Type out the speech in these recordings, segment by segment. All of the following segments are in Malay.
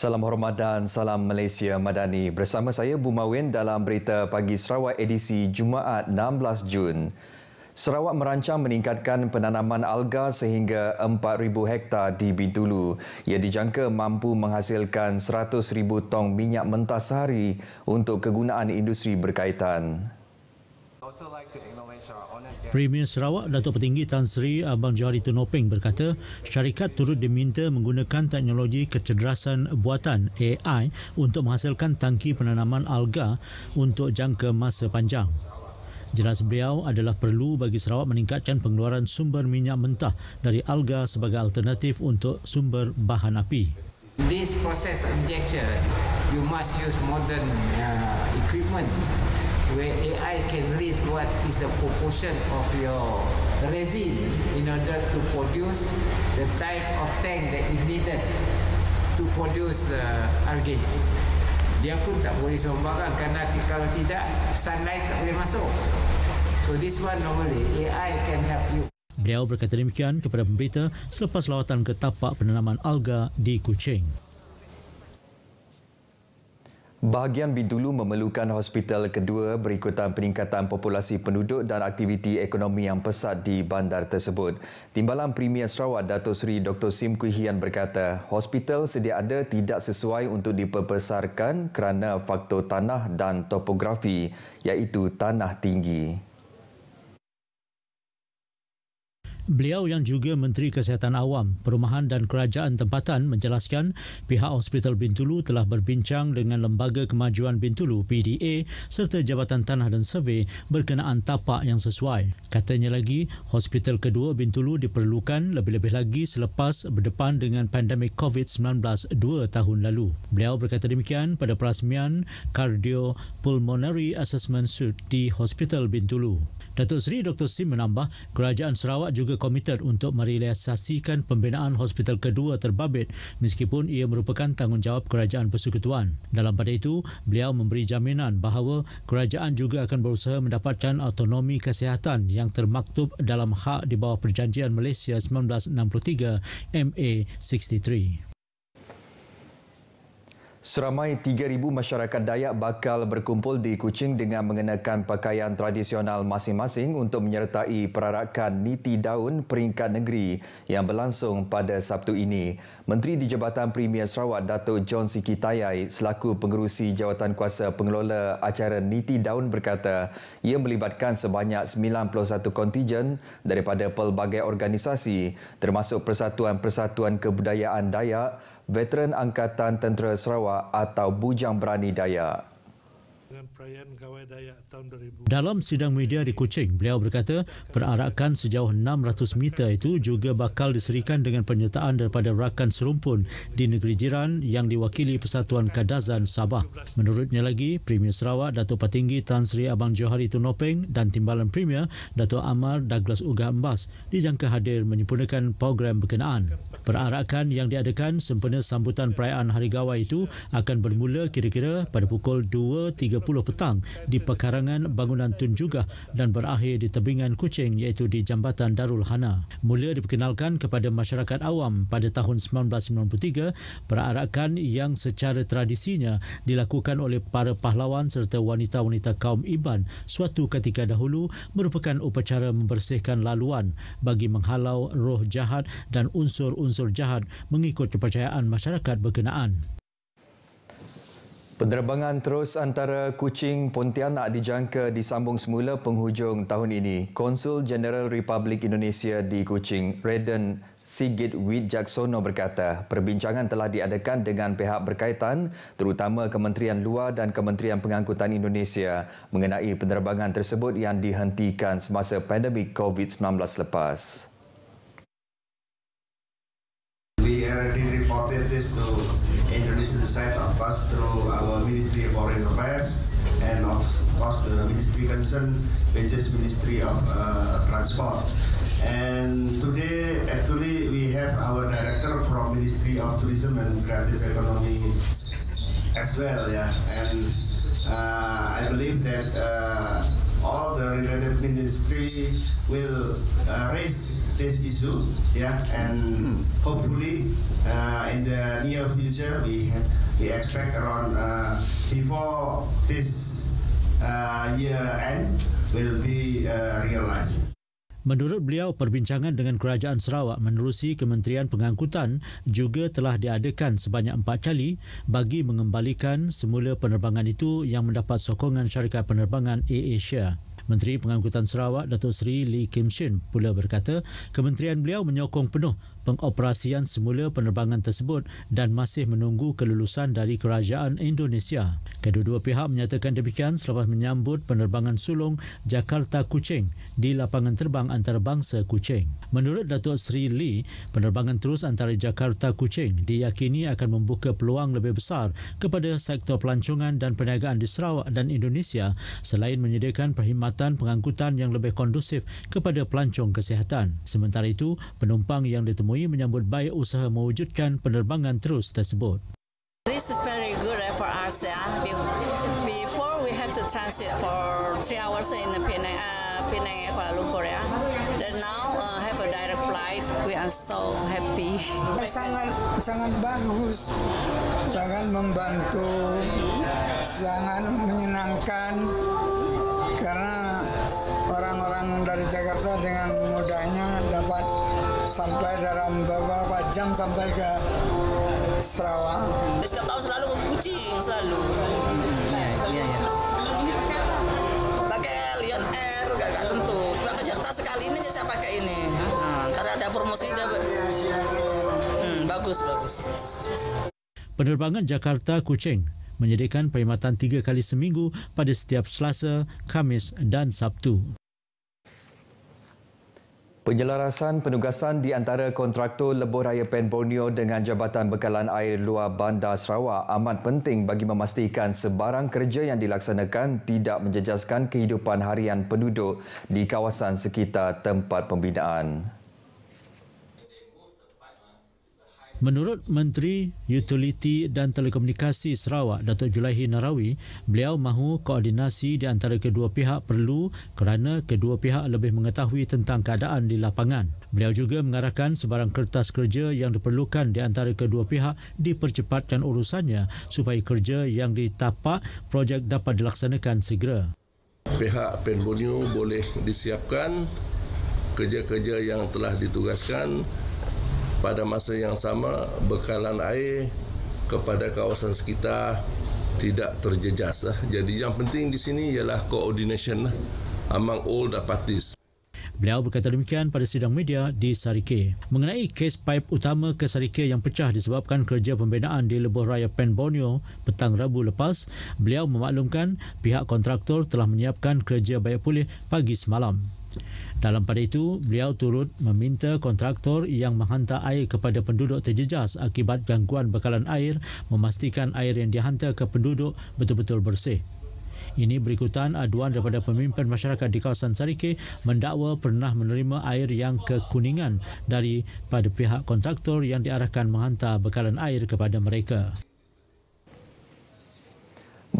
Salam hormat dan salam Malaysia Madani. Bersama saya Bumawin dalam berita pagi Sarawak edisi Jumaat 16 Jun. Sarawak merancang meningkatkan penanaman alga sehingga 4,000 hektar di Bintulu. Ia dijangka mampu menghasilkan 100,000 tong minyak mentah sehari untuk kegunaan industri berkaitan. Premier Sarawak Datuk Petinggi Tan Sri Abang Johari Tunopeng berkata syarikat turut diminta menggunakan teknologi kecerdasan buatan AI untuk menghasilkan tangki penanaman alga untuk jangka masa panjang. Jelas beliau adalah perlu bagi Sarawak meningkatkan pengeluaran sumber minyak mentah dari alga sebagai alternatif untuk sumber bahan api. This process injection, you must use modern uh, equipment where AI can read what is the proportion of your resin in order to produce the type of tank that is needed to produce uh, argin. Dia pun tak boleh sembarang kerana kalau tidak sunlight tak boleh masuk. So this one normally AI can help you. Beliau berkata demikian kepada pemberita selepas lawatan ke tapak penanaman alga di Kuching. Bahagian Bintulu memerlukan hospital kedua berikutan peningkatan populasi penduduk dan aktiviti ekonomi yang pesat di bandar tersebut. Timbalan Premier Sarawak Dato' Sri Dr. Sim Kuihian berkata, hospital sedia ada tidak sesuai untuk diperbesarkan kerana faktor tanah dan topografi iaitu tanah tinggi. Beliau yang juga Menteri Kesihatan Awam, Perumahan dan Kerajaan Tempatan menjelaskan pihak Hospital Bintulu telah berbincang dengan Lembaga Kemajuan Bintulu PDA serta Jabatan Tanah dan Survey berkenaan tapak yang sesuai. Katanya lagi, hospital kedua Bintulu diperlukan lebih-lebih lagi selepas berdepan dengan pandemik COVID-19 dua tahun lalu. Beliau berkata demikian pada perasmian Cardio Pulmonary Assessment Suite di Hospital Bintulu. Datuk Seri Dr. Sim menambah kerajaan Sarawak juga komited untuk merealisasikan pembinaan hospital kedua terbabit meskipun ia merupakan tanggungjawab kerajaan persekutuan. Dalam pada itu, beliau memberi jaminan bahawa kerajaan juga akan berusaha mendapatkan autonomi kesihatan yang termaktub dalam hak di bawah Perjanjian Malaysia 1963 MA 63. Seramai 3,000 masyarakat Dayak bakal berkumpul di Kuching dengan mengenakan pakaian tradisional masing-masing untuk menyertai perarakan niti daun peringkat negeri yang berlangsung pada Sabtu ini. Menteri di Jabatan Premier Sarawak, Dato' John Sikitayai, selaku pengerusi jawatan kuasa pengelola acara niti daun berkata, ia melibatkan sebanyak 91 kontijen daripada pelbagai organisasi termasuk Persatuan-Persatuan Kebudayaan Dayak, veteran Angkatan Tentera Sarawak atau Bujang Berani Dayak. Dalam sidang media di Kuching, beliau berkata perarakan sejauh 600 meter itu juga bakal diserikan dengan penyertaan daripada rakan serumpun di negeri jiran yang diwakili Persatuan Kadazan Sabah. Menurutnya lagi, Premier Sarawak Datuk Patinggi Tan Sri Abang Johari Tunopeng dan Timbalan Premier Datuk Amar Douglas Uga Embas dijangka hadir menyempurnakan program berkenaan. Perarakan yang diadakan sempena sambutan perayaan Hari Gawai itu akan bermula kira-kira pada pukul 2 3.30 petang di pekarangan bangunan Tun Tunjuga dan berakhir di tebingan Kucing iaitu di Jambatan Darul Hana. Mula diperkenalkan kepada masyarakat awam pada tahun 1993, perarakan yang secara tradisinya dilakukan oleh para pahlawan serta wanita-wanita kaum Iban suatu ketika dahulu merupakan upacara membersihkan laluan bagi menghalau roh jahat dan unsur-unsur jahat mengikut kepercayaan masyarakat berkenaan. Penerbangan terus antara Kuching Pontianak dijangka disambung semula penghujung tahun ini. Konsul Jeneral Republik Indonesia di Kuching, Reden Sigit Wijaksono berkata, perbincangan telah diadakan dengan pihak berkaitan, terutama Kementerian Luar dan Kementerian Pengangkutan Indonesia mengenai penerbangan tersebut yang dihentikan semasa pandemik COVID-19 lepas. We already Indonesian the site of course through our Ministry of Foreign Affairs and of course the ministry concerned, which is Ministry of uh, Transport. And today, actually, we have our director from Ministry of Tourism and Creative Economy as well, yeah. And uh, I believe that uh, all the related ministry will uh, raise this issue, yeah, and hmm. hopefully uh, in the near future we we expect around uh, before this uh, year end will be uh, realized. Menurut beliau, perbincangan dengan Kerajaan Sarawak menerusi Kementerian Pengangkutan juga telah diadakan sebanyak empat kali bagi mengembalikan semula penerbangan itu yang mendapat sokongan syarikat penerbangan AirAsia. Asia. Menteri Pengangkutan Sarawak Datuk Sri Lee Kim Shin pula berkata kementerian beliau menyokong penuh pengoperasian semula penerbangan tersebut dan masih menunggu kelulusan dari kerajaan Indonesia. Kedua-dua pihak menyatakan demikian selepas menyambut penerbangan sulung Jakarta Kuching di lapangan terbang antarabangsa Kuching. Menurut Datuk Sri Lee, penerbangan terus antara Jakarta Kuching diyakini akan membuka peluang lebih besar kepada sektor pelancongan dan perniagaan di Sarawak dan Indonesia selain menyediakan perkhidmatan pengangkutan yang lebih kondusif kepada pelancong kesihatan. Sementara itu, penumpang yang ditemui Airnawi menyambut baik usaha mewujudkan penerbangan terus tersebut. This is very good for us. Yeah. Before we have to transit for three hours in Penang, uh, Penang Kuala Lumpur. ya. Then now uh, have a direct flight. We are so happy. Sangat sangat bagus, sangat membantu, sangat menyenangkan karena orang-orang dari Jakarta dengan mudahnya dapat sampai dalam beberapa jam sampai ke Sarawak. Setiap tahun selalu kucing selalu. Iya, iya. Pakai Lion Air enggak enggak tentu. Cuma ke Jakarta sekali ini saya pakai ini. Hmm. Hmm, karena ada promosi dia. Hmm, bagus, bagus. Penerbangan Jakarta Kuching menyediakan perkhidmatan tiga kali seminggu pada setiap Selasa, Kamis dan Sabtu. Penyelarasan penugasan di antara kontraktor lebuh raya Pen Borneo dengan Jabatan Bekalan Air Luar Bandar Sarawak amat penting bagi memastikan sebarang kerja yang dilaksanakan tidak menjejaskan kehidupan harian penduduk di kawasan sekitar tempat pembinaan. Menurut Menteri Utiliti dan Telekomunikasi Sarawak, Datuk Julaihi Narawi, beliau mahu koordinasi di antara kedua pihak perlu kerana kedua pihak lebih mengetahui tentang keadaan di lapangan. Beliau juga mengarahkan sebarang kertas kerja yang diperlukan di antara kedua pihak dipercepatkan urusannya supaya kerja yang ditapak projek dapat dilaksanakan segera. Pihak Penbonio boleh disiapkan kerja-kerja yang telah ditugaskan pada masa yang sama bekalan air kepada kawasan sekitar tidak terjejas. Lah. Jadi yang penting di sini ialah coordination lah among all the parties. Beliau berkata demikian pada sidang media di Sarike. Mengenai kes pipe utama ke Sarike yang pecah disebabkan kerja pembinaan di Lebuh Raya Pen Borneo petang Rabu lepas, beliau memaklumkan pihak kontraktor telah menyiapkan kerja bayar pulih pagi semalam. Dalam pada itu, beliau turut meminta kontraktor yang menghantar air kepada penduduk terjejas akibat gangguan bekalan air memastikan air yang dihantar ke penduduk betul-betul bersih. Ini berikutan aduan daripada pemimpin masyarakat di kawasan Sarike mendakwa pernah menerima air yang kekuningan daripada pihak kontraktor yang diarahkan menghantar bekalan air kepada mereka.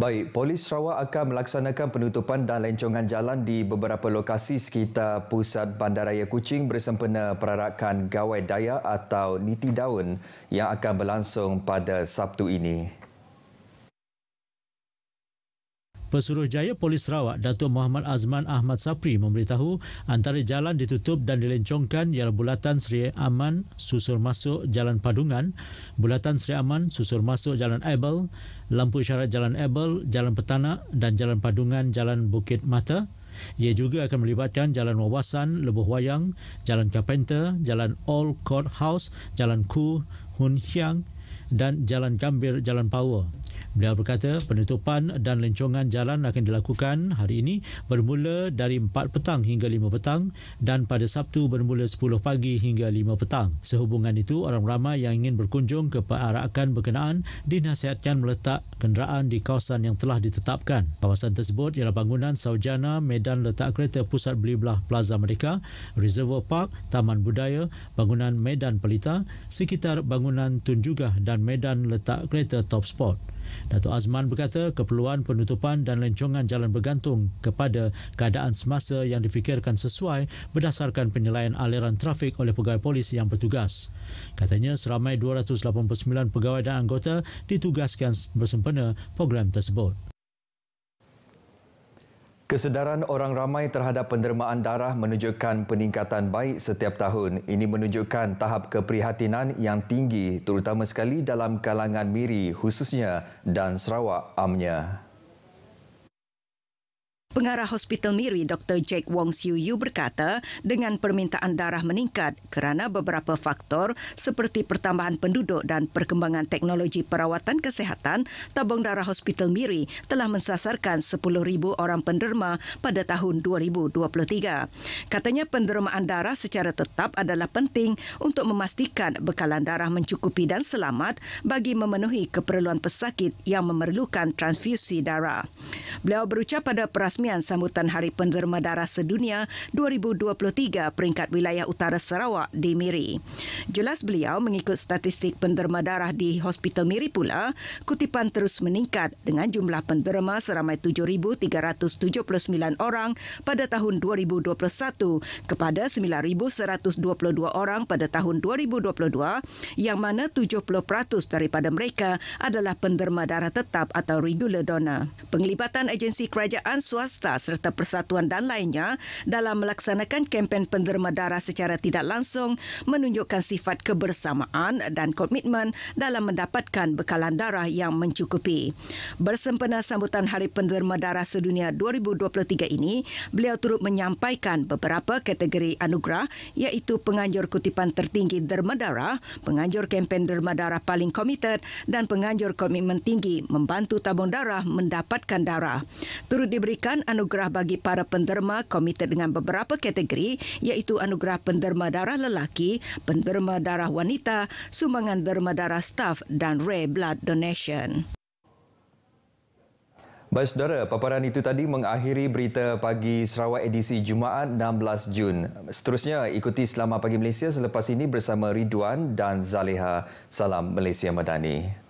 Baik, polis Sarawak akan melaksanakan penutupan dan lencongan jalan di beberapa lokasi sekitar pusat Bandaraya Kuching bersempena perarakan Gawai Daya atau Niti Daun yang akan berlangsung pada Sabtu ini. Pesuruhjaya Polis Sarawak Datuk Muhammad Azman Ahmad Sapri memberitahu antara jalan ditutup dan dilencongkan ialah Bulatan Seri Aman susur masuk Jalan Padungan, Bulatan Seri Aman susur masuk Jalan Abel, Lampu Isyarat Jalan Abel, Jalan Petana dan Jalan Padungan Jalan Bukit Mata. Ia juga akan melibatkan Jalan Wawasan, Lebuh Wayang, Jalan Carpenter, Jalan All Court House, Jalan Ku, Hun Hiang dan Jalan Gambir, Jalan Power. Beliau berkata penutupan dan lencongan jalan akan dilakukan hari ini bermula dari 4 petang hingga 5 petang dan pada Sabtu bermula 10 pagi hingga 5 petang. Sehubungan itu, orang ramai yang ingin berkunjung ke perarakan berkenaan dinasihatkan meletak kenderaan di kawasan yang telah ditetapkan. Kawasan tersebut ialah bangunan Saujana Medan Letak Kereta Pusat Beli Belah Plaza Merdeka, Reservoir Park, Taman Budaya, Bangunan Medan Pelita, sekitar bangunan Tunjugah dan Medan Letak Kereta Top Sport. Datuk Azman berkata keperluan penutupan dan lencongan jalan bergantung kepada keadaan semasa yang difikirkan sesuai berdasarkan penilaian aliran trafik oleh pegawai polis yang bertugas. Katanya seramai 289 pegawai dan anggota ditugaskan bersempena program tersebut. Kesedaran orang ramai terhadap penderimaan darah menunjukkan peningkatan baik setiap tahun. Ini menunjukkan tahap keprihatinan yang tinggi terutama sekali dalam kalangan Miri khususnya dan Sarawak amnya. Pengarah Hospital Miri Dr. Jack Wong Siu Yu berkata, dengan permintaan darah meningkat kerana beberapa faktor seperti pertambahan penduduk dan perkembangan teknologi perawatan kesehatan, tabung darah Hospital Miri telah mensasarkan 10,000 orang penderma pada tahun 2023. Katanya pendermaan darah secara tetap adalah penting untuk memastikan bekalan darah mencukupi dan selamat bagi memenuhi keperluan pesakit yang memerlukan transfusi darah. Beliau berucap pada peras peresmian sambutan Hari Penderma Darah Sedunia 2023 peringkat wilayah utara Sarawak di Miri. Jelas beliau mengikut statistik penderma darah di Hospital Miri pula, kutipan terus meningkat dengan jumlah penderma seramai 7,379 orang pada tahun 2021 kepada 9,122 orang pada tahun 2022 yang mana 70% daripada mereka adalah penderma darah tetap atau regular donor. Penglibatan agensi kerajaan swasta swasta serta persatuan dan lainnya dalam melaksanakan kempen penderma darah secara tidak langsung menunjukkan sifat kebersamaan dan komitmen dalam mendapatkan bekalan darah yang mencukupi. Bersempena sambutan Hari Penderma Darah Sedunia 2023 ini, beliau turut menyampaikan beberapa kategori anugerah iaitu penganjur kutipan tertinggi derma darah, penganjur kempen derma darah paling komited dan penganjur komitmen tinggi membantu tabung darah mendapatkan darah. Turut diberikan memberikan anugerah bagi para penderma komited dengan beberapa kategori iaitu anugerah penderma darah lelaki, penderma darah wanita, sumbangan derma darah staf dan red blood donation. Baik saudara, paparan itu tadi mengakhiri berita pagi Sarawak edisi Jumaat 16 Jun. Seterusnya ikuti Selamat Pagi Malaysia selepas ini bersama Ridwan dan Zaleha Salam Malaysia Madani.